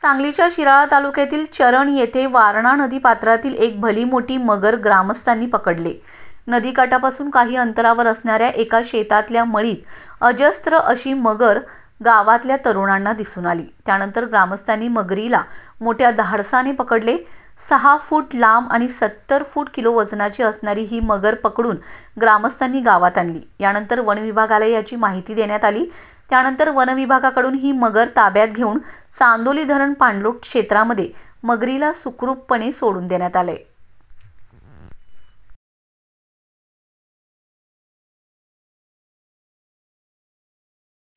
सांगलीच्या शिराळा तालुक्यातील चरण येथे वारणा नदी पात्रातील एक भली मोठी मगर ग्रामस्थांनी पकडले नदीकाठापासून काही अंतरावर असणाऱ्या एका शेतातल्या मळीत अजस्त्र अशी मगर गावातल्या तरुणांना दिसून आली त्यानंतर ग्रामस्थांनी मगरीला मोठ्या धाडसाने पकडले सहा फूट लांब आणि सत्तर फूट किलो वजनाची असणारी ही मगर पकडून ग्रामस्थांनी गावात आणली यानंतर वनविभागाला याची माहिती देण्यात आली त्यानंतर वनविभागाकडून ही मगर ताब्यात घेऊन चांदोली धरण पाणलोट क्षेत्रामध्ये मगरीला सुखरूपपणे सोडून देण्यात आले